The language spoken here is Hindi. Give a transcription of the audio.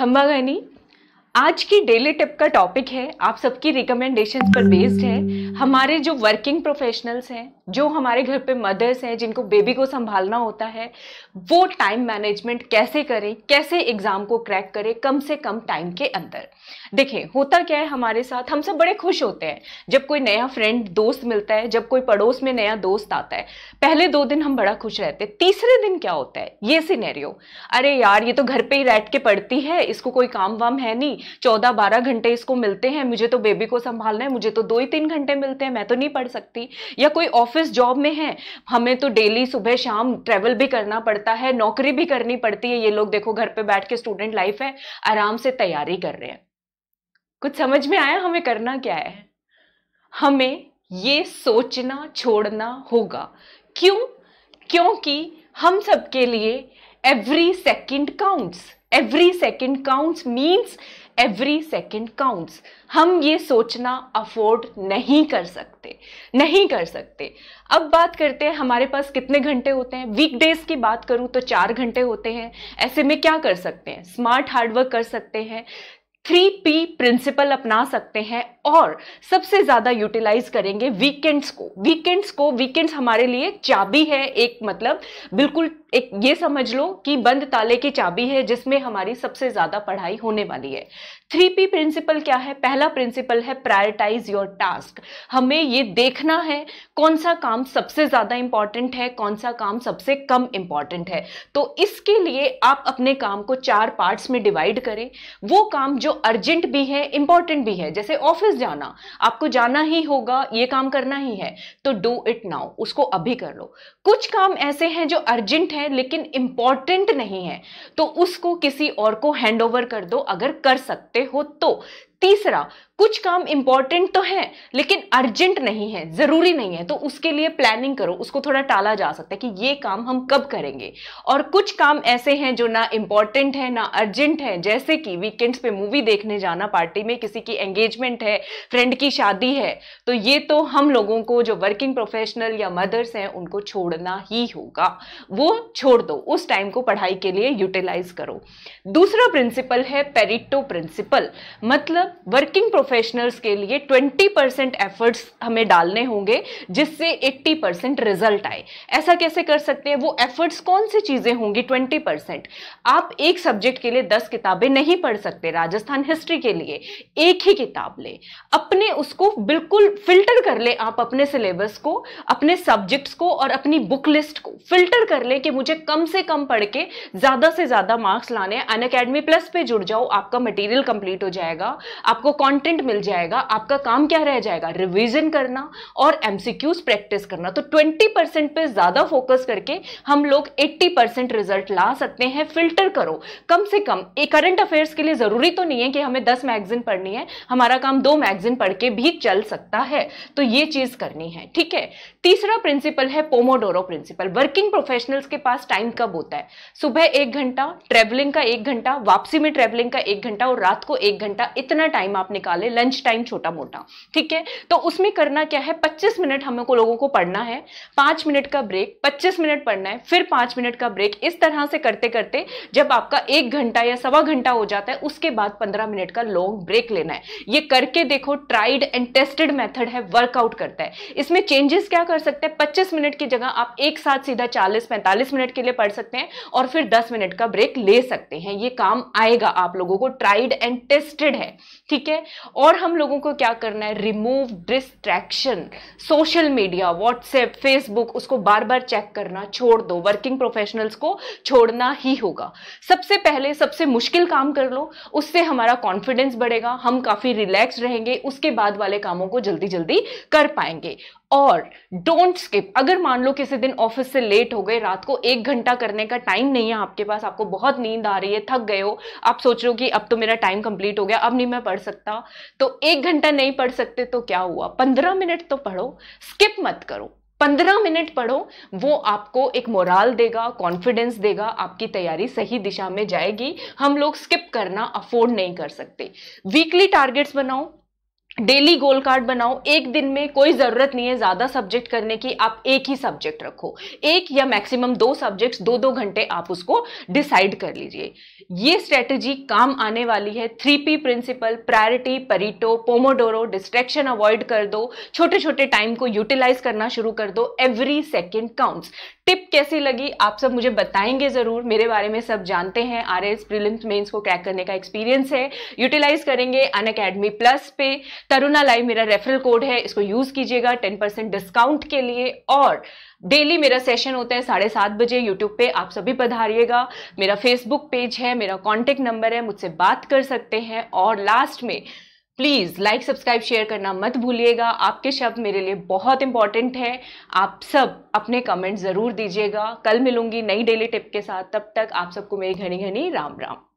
खम्बा आज की डेली टिप का टॉपिक है आप सबकी रिकमेंडेशंस पर बेस्ड है हमारे जो वर्किंग प्रोफेशनल्स हैं जो हमारे घर पे मदर्स हैं जिनको बेबी को संभालना होता है वो टाइम मैनेजमेंट कैसे करें कैसे एग्ज़ाम को क्रैक करें कम से कम टाइम के अंदर देखें होता क्या है हमारे साथ हम सब बड़े खुश होते हैं जब कोई नया फ्रेंड दोस्त मिलता है जब कोई पड़ोस में नया दोस्त आता है पहले दो दिन हम बड़ा खुश रहते हैं तीसरे दिन क्या होता है ये सीनेरियो अरे यार ये तो घर पे ही बैठ के पढ़ती है इसको कोई काम वाम है नहीं चौदह बारह घंटे इसको मिलते हैं मुझे तो बेबी को संभालना है मुझे तो दो ही तीन घंटे मिलते हैं मैं तो नहीं पढ़ सकती या कोई ऑफिस जॉब में है हमें तो डेली सुबह शाम ट्रेवल भी करना पड़ता है नौकरी भी करनी पड़ती है ये लोग देखो घर पे बैठ के स्टूडेंट लाइफ है आराम से तैयारी कर रहे हैं कुछ समझ में आया हमें करना क्या है हमें ये सोचना छोड़ना होगा क्यों क्योंकि हम सबके लिए every second counts every second counts means every second counts हम ये सोचना अफोर्ड नहीं कर सकते नहीं कर सकते अब बात करते हैं हमारे पास कितने घंटे होते हैं वीकडेज की बात करूँ तो चार घंटे होते हैं ऐसे में क्या कर सकते हैं स्मार्ट हार्डवर्क कर सकते हैं थ्री पी प्रिंसिपल अपना सकते हैं और सबसे ज़्यादा यूटिलाइज करेंगे वीकेंड्स को वीकेंड्स को वीकेंड्स हमारे लिए चाबी है एक मतलब बिल्कुल एक ये समझ लो कि बंद ताले की चाबी है जिसमें हमारी सबसे ज़्यादा पढ़ाई होने वाली है थ्री पी प्रिंसिपल क्या है पहला प्रिंसिपल है प्रायोरिटाइज योर टास्क हमें ये देखना है कौन सा काम सबसे ज़्यादा इंपॉर्टेंट है कौन सा काम सबसे कम इंपॉर्टेंट है तो इसके लिए आप अपने काम को चार पार्ट्स में डिवाइड करें वो काम जो अर्जेंट भी है इंपॉर्टेंट भी है जैसे ऑफिस ऑफिस जाना आपको जाना ही होगा ये काम करना ही है तो डू इट नाउ उसको अभी कर लो कुछ काम ऐसे हैं जो अर्जेंट है लेकिन इंपॉर्टेंट नहीं है तो उसको किसी और को हैंड ओवर कर दो अगर कर सकते हो तो तीसरा कुछ काम इंपॉर्टेंट तो है लेकिन अर्जेंट नहीं है ज़रूरी नहीं है तो उसके लिए प्लानिंग करो उसको थोड़ा टाला जा सकता है कि ये काम हम कब करेंगे और कुछ काम ऐसे हैं जो ना इम्पॉर्टेंट है ना अर्जेंट है जैसे कि वीकेंड्स पे मूवी देखने जाना पार्टी में किसी की एंगेजमेंट है फ्रेंड की शादी है तो ये तो हम लोगों को जो वर्किंग प्रोफेशनल या मदर्स हैं उनको छोड़ना ही होगा वो छोड़ दो उस टाइम को पढ़ाई के लिए यूटिलाइज करो दूसरा प्रिंसिपल है पेरिटो प्रिंसिपल मतलब वर्किंग प्रोफेशनल्स के लिए 20 परसेंट एफर्ट्स हमें डालने होंगे जिससे 80 परसेंट रिजल्ट आए ऐसा कैसे कर सकते हैं वो एफर्ट्स कौन सी चीज़ें होंगी 20 परसेंट आप एक सब्जेक्ट के लिए 10 किताबें नहीं पढ़ सकते राजस्थान हिस्ट्री के लिए एक ही किताब लें अपने उसको बिल्कुल फिल्टर कर लें आप अपने सिलेबस को अपने सब्जेक्ट्स को और अपनी बुक लिस्ट को फिल्टर कर लें कि मुझे कम से कम पढ़ के ज़्यादा से ज़्यादा मार्क्स लाने अन अकेडमी प्लस पे जुड़ जाओ आपका मटेरियल कंप्लीट हो जाएगा आपको कंटेंट मिल जाएगा आपका काम क्या रह जाएगा रिवीजन करना और एमसीक्यूज प्रैक्टिस करना तो 20 परसेंट पर ज़्यादा फोकस करके हम लोग 80 परसेंट रिजल्ट ला सकते हैं फिल्टर करो कम से कम एक करंट अफेयर्स के लिए ज़रूरी तो नहीं है कि हमें दस मैगजीन पढ़नी है हमारा काम दो मैगजीन पढ़ के भी चल सकता है तो ये चीज़ करनी है ठीक है तीसरा प्रिंसिपल है पोमोडोरो प्रिंसिपल वर्किंग प्रोफेशनल्स के पास टाइम कब होता है सुबह एक घंटा ट्रेवलिंग का एक घंटा वापसी में ट्रेवलिंग का एक घंटा और रात को एक घंटा इतना टाइम आप निकाले लंच टाइम छोटा मोटा ठीक है तो उसमें करना क्या है पच्चीस मिनट हमें को लोगों को पढ़ना है पांच मिनट का ब्रेक पच्चीस मिनट पढ़ना है फिर पांच मिनट का ब्रेक इस तरह से करते करते जब आपका एक घंटा या सवा घंटा हो जाता है उसके बाद पंद्रह मिनट का लॉन्ग ब्रेक लेना है ये करके देखो ट्राइड एंड टेस्टेड मेथड है वर्कआउट करता है इसमें चेंजेस क्या कर सकते हैं पच्चीस मिनट की जगह आप एक साथ सीधा चालीस पैंतालीस मिनट के लिए पढ़ सकते हैं और फिर दस मिनट का ब्रेक ले सकते हैं ये काम आएगा आप लोगों को ट्राइड एंड टेस्टेड है ठीक है और हम लोगों को क्या करना है remove distraction social media WhatsApp Facebook उसको बार बार चेक करना छोड़ दो वर्किंग प्रोफेशनल्स को छोड़ना ही होगा सबसे पहले सबसे मुश्किल काम कर लो उससे हमारा कॉन्फिडेंस बढ़ेगा हम काफ़ी रिलैक्स रहेंगे उसके बाद वाले कामों को जल्दी जल्दी कर पाएंगे और डोंट स्किप अगर मान लो किसी दिन ऑफिस से लेट हो गए रात को एक घंटा करने का टाइम नहीं है आपके पास आपको बहुत नींद आ रही है थक गए हो आप सोच रहे हो कि अब तो मेरा टाइम कंप्लीट हो गया अब नहीं मैं पढ़ सकता तो एक घंटा नहीं पढ़ सकते तो क्या हुआ पंद्रह मिनट तो पढ़ो स्किप मत करो पंद्रह मिनट पढ़ो वो आपको एक मोराल देगा कॉन्फिडेंस देगा आपकी तैयारी सही दिशा में जाएगी हम लोग स्किप करना अफोर्ड नहीं कर सकते वीकली टारगेट्स बनाओ डेली गोल कार्ड बनाओ एक दिन में कोई ज़रूरत नहीं है ज़्यादा सब्जेक्ट करने की आप एक ही सब्जेक्ट रखो एक या मैक्सिमम दो सब्जेक्ट्स दो दो घंटे आप उसको डिसाइड कर लीजिए ये स्ट्रेटजी काम आने वाली है three P principle priority Pareto Pomodoro distraction avoid कर दो छोटे छोटे टाइम को यूटिलाइज करना शुरू कर दो एवरी सेकेंड काउंट्स टिप कैसी लगी आप सब मुझे बताएंगे ज़रूर मेरे बारे में सब जानते हैं आर एस प्रिलिम्स मेन्स को क्रैक करने का एक्सपीरियंस है यूटिलाइज करेंगे अन अकेडमी प्लस पे तरुणा लाइव मेरा रेफरल कोड है इसको यूज कीजिएगा टेन परसेंट डिस्काउंट के लिए और डेली मेरा सेशन होता है साढ़े सात बजे यूट्यूब पे आप सभी पधारिएगा मेरा फेसबुक पेज है मेरा कॉन्टेक्ट नंबर है मुझसे बात कर सकते हैं और लास्ट में प्लीज़ लाइक सब्सक्राइब शेयर करना मत भूलिएगा आपके शब्द मेरे लिए बहुत इंपॉर्टेंट है आप सब अपने कमेंट ज़रूर दीजिएगा कल मिलूंगी नई डेली टिप के साथ तब तक आप सबको मेरी घनी घनी राम राम